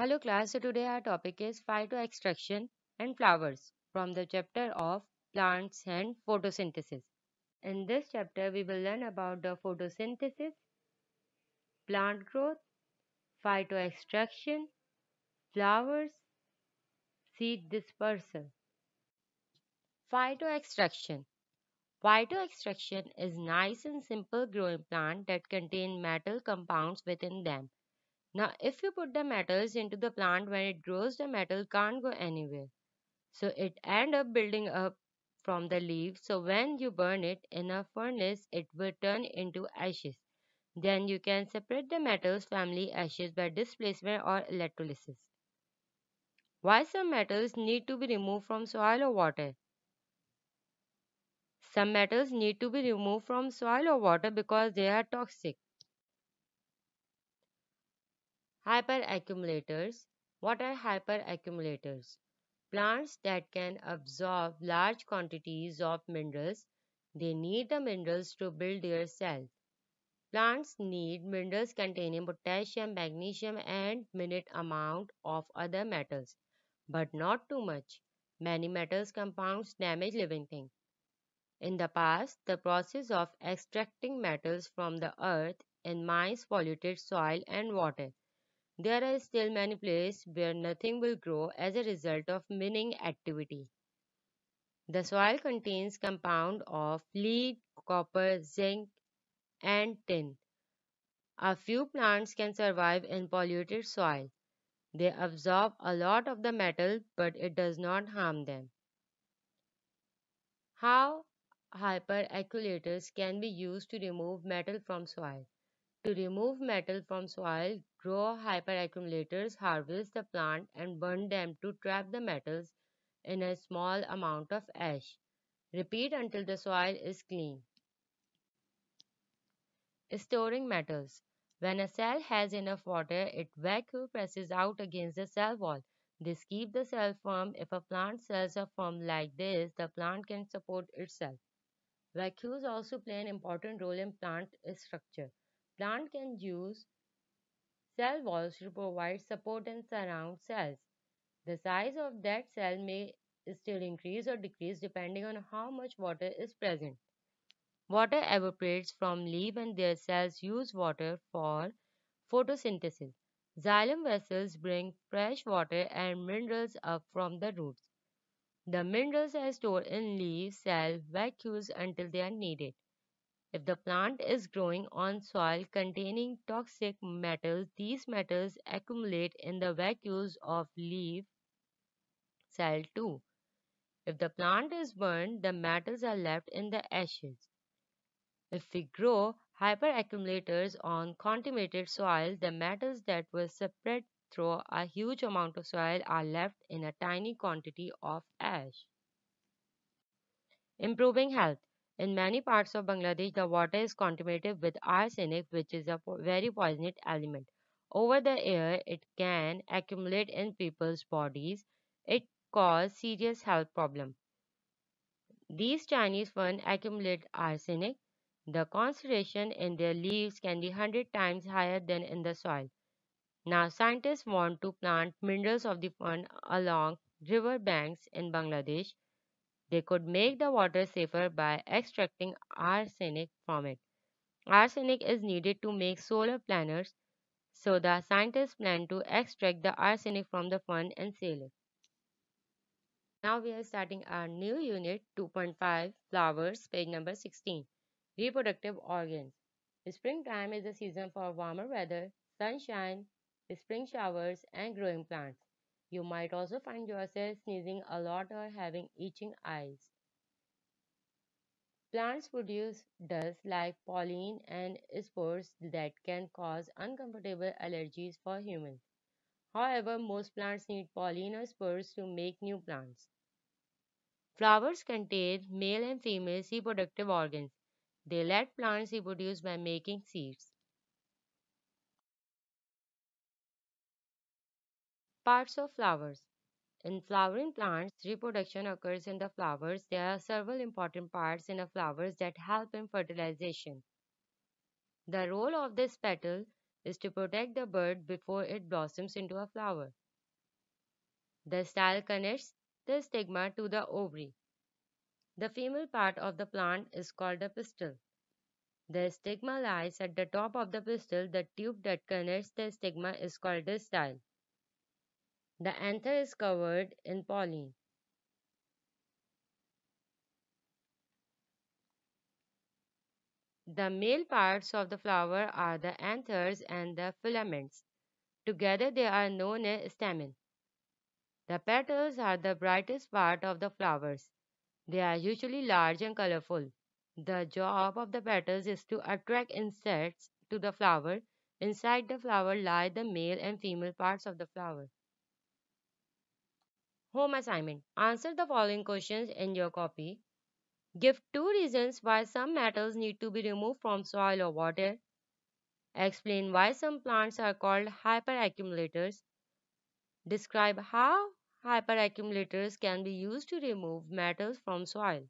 Hello class, so today our topic is phytoextraction and flowers from the chapter of plants and photosynthesis. In this chapter, we will learn about the photosynthesis, plant growth, phytoextraction, flowers, seed dispersal. Phytoextraction Phytoextraction is nice and simple growing plant that contain metal compounds within them now, if you put the metals into the plant when it grows, the metal can't go anywhere. So it end up building up from the leaf. So when you burn it in a furnace, it will turn into ashes. Then you can separate the metals family ashes by displacement or electrolysis. Why some metals need to be removed from soil or water? Some metals need to be removed from soil or water because they are toxic. Hyperaccumulators What are hyperaccumulators? Plants that can absorb large quantities of minerals. They need the minerals to build their cells. Plants need minerals containing potassium, magnesium and minute amount of other metals, but not too much. Many metals compounds damage living things. In the past, the process of extracting metals from the earth in mines polluted soil and water. There are still many places where nothing will grow as a result of mining activity. The soil contains compound of lead, copper, zinc, and tin. A few plants can survive in polluted soil. They absorb a lot of the metal but it does not harm them. How hyperaculators can be used to remove metal from soil? To remove metal from soil, grow hyperaccumulators harvest the plant and burn them to trap the metals in a small amount of ash. Repeat until the soil is clean. Storing metals. When a cell has enough water, it vacuum presses out against the cell wall. This keeps the cell firm. If a plant cells are firm like this, the plant can support itself. Vacuoles also play an important role in plant structure plant can use cell walls to provide support and surround cells. The size of that cell may still increase or decrease depending on how much water is present. Water evaporates from leaves and their cells use water for photosynthesis. Xylem vessels bring fresh water and minerals up from the roots. The minerals are stored in leaf cell vacuoles until they are needed. If the plant is growing on soil containing toxic metals, these metals accumulate in the vacuoles of leaf cell 2. If the plant is burned, the metals are left in the ashes. If we grow hyperaccumulators on contaminated soil, the metals that were spread through a huge amount of soil are left in a tiny quantity of ash. Improving health. In many parts of Bangladesh, the water is contaminated with arsenic, which is a very poisonous element. Over the air, it can accumulate in people's bodies. It causes serious health problems. These Chinese ferns accumulate arsenic. The concentration in their leaves can be 100 times higher than in the soil. Now, scientists want to plant minerals of the fern along river banks in Bangladesh they could make the water safer by extracting arsenic from it. Arsenic is needed to make solar planners, so the scientists plan to extract the arsenic from the fern and sell it. Now we are starting our new unit 2.5 flowers page number 16 reproductive organs. Springtime is the season for warmer weather, sunshine, spring showers and growing plants. You might also find yourself sneezing a lot or having itching eyes. Plants produce dust like pollen and spores that can cause uncomfortable allergies for humans. However, most plants need pollen or spores to make new plants. Flowers contain male and female reproductive organs. They let plants reproduce by making seeds. Parts of flowers. In flowering plants, reproduction occurs in the flowers. There are several important parts in the flowers that help in fertilization. The role of this petal is to protect the bud before it blossoms into a flower. The style connects the stigma to the ovary. The female part of the plant is called the pistil. The stigma lies at the top of the pistil. The tube that connects the stigma is called the style. The anther is covered in pollen. The male parts of the flower are the anthers and the filaments. Together they are known as stamen. The petals are the brightest part of the flowers. They are usually large and colorful. The job of the petals is to attract insects to the flower. Inside the flower lie the male and female parts of the flower. Home assignment. Answer the following questions in your copy. Give two reasons why some metals need to be removed from soil or water. Explain why some plants are called hyperaccumulators. Describe how hyperaccumulators can be used to remove metals from soil.